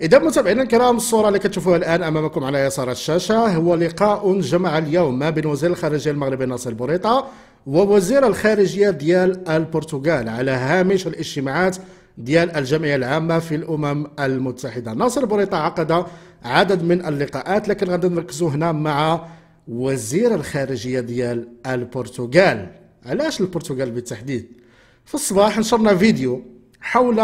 إذا متابعينا الكرام الصورة اللي كتشوفوها الآن أمامكم على يسار الشاشة هو لقاء جمع اليوم ما بين وزير الخارجية المغربي ناصر بوريطة ووزير الخارجية ديال البرتغال على هامش الاجتماعات ديال الجمعية العامة في الأمم المتحدة ناصر بوريطة عقد عدد من اللقاءات لكن غادي نركزوا هنا مع وزير الخارجية ديال البرتغال علاش البرتغال بالتحديد في الصباح نشرنا فيديو حول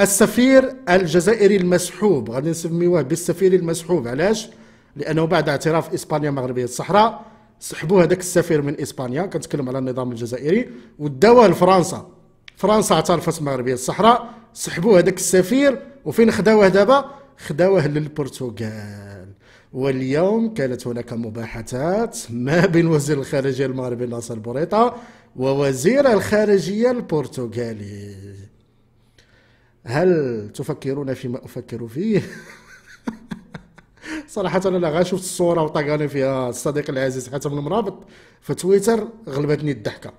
السفير الجزائري المسحوب غادي نسميوه بالسفير المسحوب علاش لانه بعد اعتراف اسبانيا مغربيه الصحراء سحبوا هذاك السفير من اسبانيا كنتكلم على النظام الجزائري وداوه لفرنسا فرنسا اعترفت مغربيه الصحراء سحبوا هذاك السفير وفين خداوه دابا خداوه للبرتغال واليوم كانت هناك مباحثات ما بين وزير الخارجيه المغربي ناصر بوريطه ووزير الخارجيه البرتغالي هل تفكرون فيما أفكر فيه؟ صراحة أنا لا شفت الصورة وطاقاني فيها الصديق العزيز حاتم المرابط في تويتر غلبتني الضحكة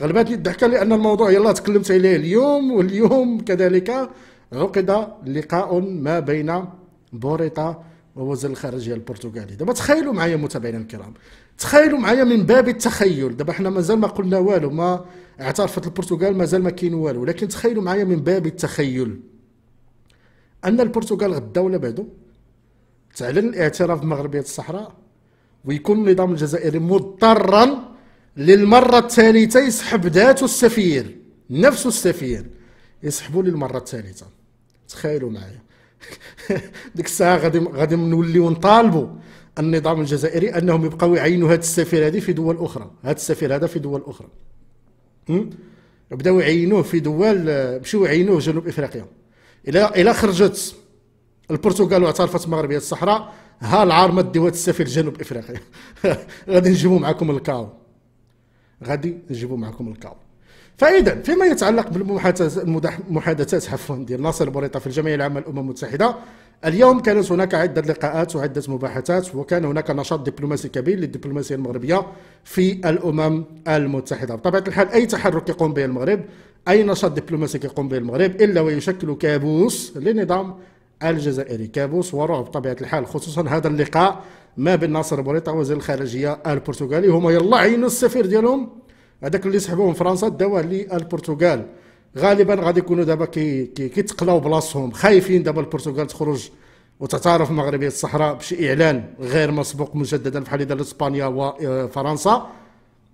غلبتني الضحكة لأن الموضوع يلا تكلمت عليه اليوم واليوم كذلك عقد لقاء ما بين بوريطة ووزير الخارجية البرتغالي دابا تخيلوا معايا متابعينا الكرام تخيلوا معايا من باب التخيل دابا حنا مازال ما قلنا والو ما اعترفت البرتغال مازال ما كاين والو ولكن تخيلوا معايا من باب التخيل ان البرتغال غدا ولا بعدو تعلن الاعتراف بمغربيه الصحراء ويكون النظام الجزائري مضطرا للمره الثالثه يسحب ذاته السفير نفس السفير يسحبوا للمره الثالثه تخيلوا معايا ديك الساعه غادي غادي نوليو نطالبوا النظام الجزائري انهم يبقاو يعينوا هذا السفير هذه في دول اخرى هذا السفير هذا في دول اخرى بداو يعينوه في دول مشيو يعينوه جنوب افريقيا الى الى خرجت البرتغال واعترفت مغربيه الصحراء ها العار ما ديو هذا السفير جنوب افريقيا غادي نجيبو معكم الكاو غادي نجيبو معكم الكاو فاذا فيما يتعلق بالمحادثات عفوا ديال ناصر بوريطه في الجمعيه العامه للامم المتحده اليوم كانت هناك عدة لقاءات وعدة مباحثات وكان هناك نشاط دبلوماسي كبير للدبلوماسية المغربية في الأمم المتحدة بطبيعة الحال أي تحرك يقوم به المغرب أي نشاط دبلوماسي يقوم به المغرب إلا ويشكل كابوس للنظام الجزائري كابوس ورعب بطبيعة الحال خصوصا هذا اللقاء ما بين ناصر بوريطة وزير الخارجية البرتغالي هما يلا عينوا السفير ديالهم هذاك اللي سحبوه من فرنسا داوه للبرتغال غالبا غادي يكونوا دابا كي كيتقلاو بلاصتهم خايفين دابا البرتغال تخرج وتعترف مغربيه الصحراء بشي اعلان غير مسبوق مجددا بحال ديال اسبانيا وفرنسا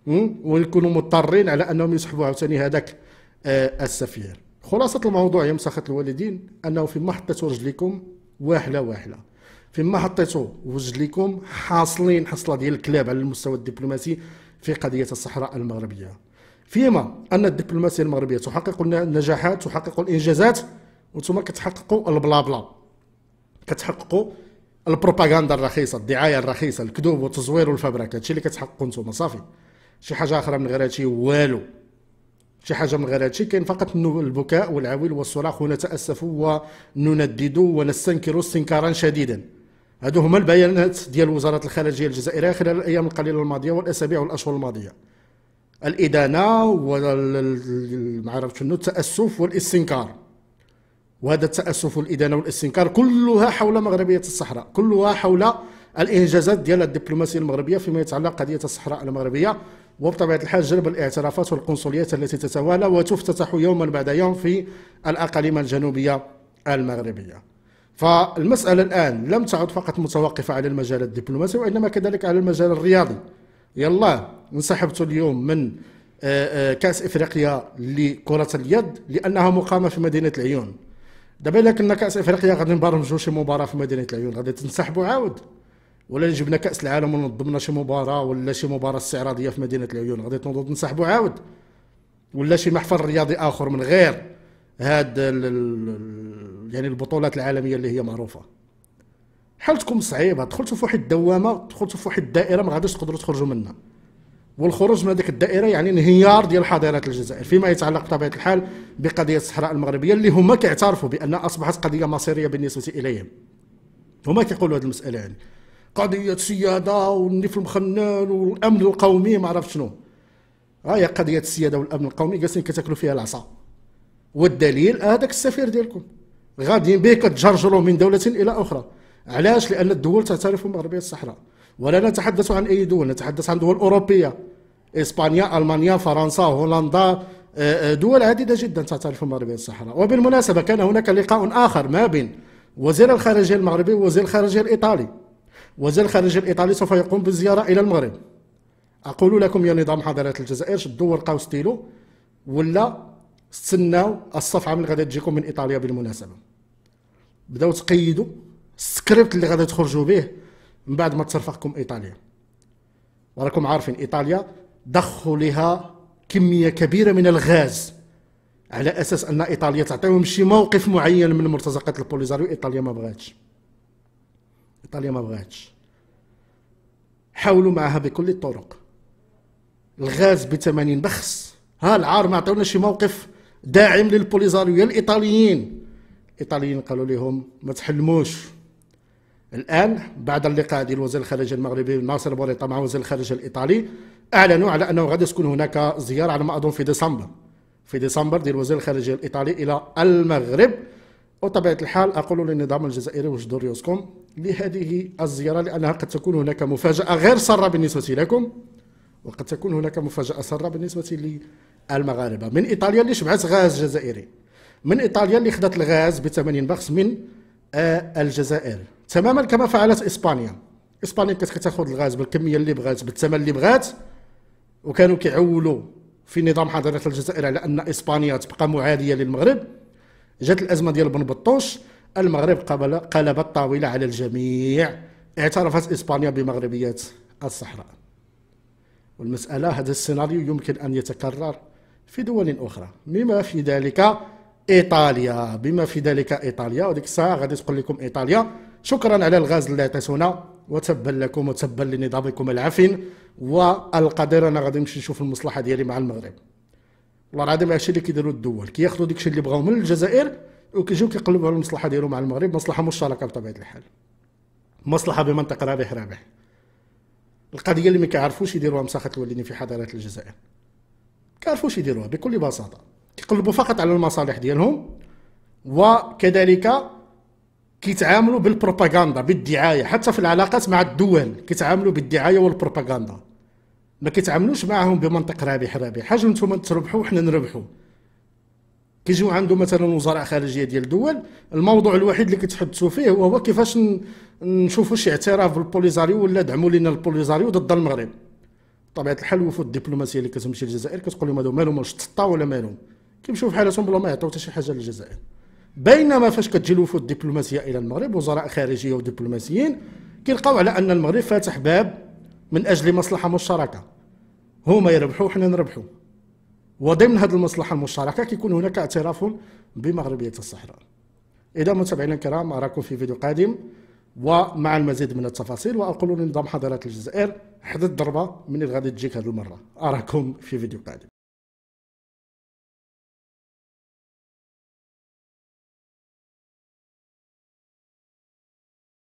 آه، ويكونوا مضطرين على انهم يسحبوا عاوتاني هذاك آه، السفير خلاصه الموضوع يا مساخه الوالدين انه فيما محطه رجليكم واحله واحله فيما حطيتوا رجليكم حاصلين حصله ديال الكلاب على المستوى الدبلوماسي في قضيه الصحراء المغربيه فيما ان الدبلوماسيه المغربيه تحقق النجاحات تحقق الانجازات وانتم كتحققوا البلا بلا كتحققوا البروباغندا الرخيصه الدعايه الرخيصه الكذوب والتزوير والفبرك هادشي اللي كتحققوا نتوما صافي شي حاجه اخرى من غير هادشي والو شي حاجه من غير هادشي كاين فقط البكاء والعويل والصراخ ونتاسف ونندد ونستنكر استنكارا شديدا هادو هما البيانات ديال وزاره الخارجيه الجزائريه خلال الايام القليله الماضيه والاسابيع والاشهر الماضيه الادانه وما عرفت شنو التاسف والاستنكار وهذا التاسف والادانه والاستنكار كلها حول مغربيه الصحراء كلها حول الانجازات ديال الدبلوماسيه المغربيه فيما يتعلق قضيه الصحراء المغربيه وبطبيعه الحال جلب الاعترافات والقنصليات التي تتوالى وتفتتح يوما بعد يوم في الاقاليم الجنوبيه المغربيه. فالمساله الان لم تعد فقط متوقفه على المجال الدبلوماسي وانما كذلك على المجال الرياضي. يلا انسحبت اليوم من آه، آه، كاس افريقيا لكره اليد لانها مقامه في مدينه العيون دابا الا كنا كاس افريقيا غادي نبرمجوا شي مباراه في مدينه العيون غادي تنسحبوا عاود ولا جبنا كاس العالم ونظمنا شي مباراه ولا شي مباراه استعراضيه في مدينه العيون غادي تنوضوا تنسحبوا عاود ولا شي محفل رياضي اخر من غير هاد يعني البطولات العالميه اللي هي معروفه حالتكم صعيبه دخلتوا في واحد الدوامه دخلتوا في واحد الدائره ما غاديش تقدروا تخرجوا منها والخروج من هذيك الدائره يعني انهيار ديال حضارات الجزائر فيما يتعلق بطبيعه الحال بقضيه الصحراء المغربيه اللي هما كيعترفوا بان اصبحت قضيه مصيريه بالنسبه اليهم هما كيقولوا هذه المساله يعني قضيه السياده والنفل المخنن والامن القومي ما عرفت شنو ها آه، هي قضيه السياده والامن القومي جالسين كتاكلوا فيها العصا والدليل آه، هذاك السفير ديالكم غاديين به كتجرجروا من دوله الى اخرى علاش لان الدول تعترف بمغربيه الصحراء ولا نتحدث عن أي دول نتحدث عن دول أوروبية إسبانيا ألمانيا فرنسا هولندا آه، آه، دول عديدة جدا تعترف المغرب الصحراء وبالمناسبة كان هناك لقاء آخر ما بين وزير الخارجية المغربي ووزير الخارجية الإيطالي وزير الخارجية الإيطالي سوف يقوم بالزيارة إلى المغرب أقول لكم يا نظام حضارات الجزائر شدوا ورقة ستيلو ولا استناو الصفعة من غادي تجيكم من إيطاليا بالمناسبة بداو تقيدوا السكريبت اللي غادي تخرجوا به من بعد ما تصرفقكم ايطاليا وراكم عارفين ايطاليا ضخوا لها كميه كبيره من الغاز على اساس ان ايطاليا تعطيهم شي موقف معين من مرتزقات البوليزاريو ايطاليا ما بغاتش ايطاليا ما بغاتش حاولوا معها بكل الطرق الغاز ب 80 بخس ها العار ما عطيونا شي موقف داعم للبوليزاريو يا الايطاليين الايطاليين قالوا لهم ما تحلموش الآن بعد اللقاء ديال وزير الخارجية المغربي ناصر بوريطة مع وزير الخارجية الإيطالي أعلنوا على أنه غادي تكون هناك زيارة على ما أظن في ديسمبر في ديسمبر ديال وزير الخارجية الإيطالي إلى المغرب وطبيعة الحال أقول للنظام الجزائري وجدوا ريوسكم لهذه الزيارة لأنها قد تكون هناك مفاجأة غير سارة بالنسبة لكم وقد تكون هناك مفاجأة سارة بالنسبة للمغاربة من إيطاليا اللي شبعت غاز جزائري من إيطاليا اللي خدت الغاز ب 80 بخس من الجزائر تماما كما فعلت اسبانيا اسبانيا كانت كتاخذ الغاز بالكميه اللي بغات بالثمن اللي بغات وكانوا كيعولوا في نظام حضاره الجزائر على ان اسبانيا تبقى معاديه للمغرب جات الازمه ديال بن بطوش المغرب قلب الطاوله على الجميع اعترفت اسبانيا بمغربيه الصحراء والمساله هذا السيناريو يمكن ان يتكرر في دول اخرى بما في ذلك ايطاليا بما في ذلك ايطاليا وديك الساعه غادي تقول لكم ايطاليا شكرا على الغاز اللي عطيتونا وتبا لكم وتبا لنظامكم العفن والقدر انا غادي نمشي نشوف المصلحه ديالي مع المغرب والله العظيم هادشي اللي كيديروا الدول كياخذوا داكشي اللي بغاو من الجزائر وكيجيو كيقلبوا على المصلحه ديالهم مع المغرب مصلحه مشتركه بطبيعه الحال مصلحه بمنطقه رابح رابح القضيه اللي ما كيعرفوش يديروها مساخه الوالدين في حضارات الجزائر كيعرفوش يديروها بكل بساطه كيقلبوا فقط على المصالح ديالهم وكذلك كيتعاملوا بالبروباغندا بالدعايه حتى في العلاقات مع الدول كيتعاملوا بالدعايه والبروباغندا ما كيتعاملوش معاهم بمنطق رابح رابح حاجه نتوما تربحوا وحنا نربحوا كيجيو عنده مثلا وزراء خارجيه ديال الدول الموضوع الوحيد اللي كيتحدثوا فيه هو, كيفاش نشوفوا شي اعتراف بالبوليزاريو ولا دعموا لنا البوليزاريو ضد المغرب بطبيعه الحال وفود الدبلوماسيه اللي كتمشي للجزائر كتقول لهم هادو مالهم واش تطاو ولا مالهم كيمشيو في حالتهم بلا ما يعطيو حتى شي حاجه للجزائر بينما فاش كتجي الوفود الدبلوماسيه الى المغرب وزراء خارجيه ودبلوماسيين كيلقاو على ان المغرب فاتح باب من اجل مصلحه مشتركه هما يربحوا وحنا نربحوا وضمن هذه المصلحه المشتركه كيكون هناك اعتراف بمغربيه الصحراء اذا متابعينا الكرام اراكم في فيديو قادم ومع المزيد من التفاصيل واقول لنظام حضارات الجزائر حدد ضربه من اللي غادي تجيك هذه المره اراكم في فيديو قادم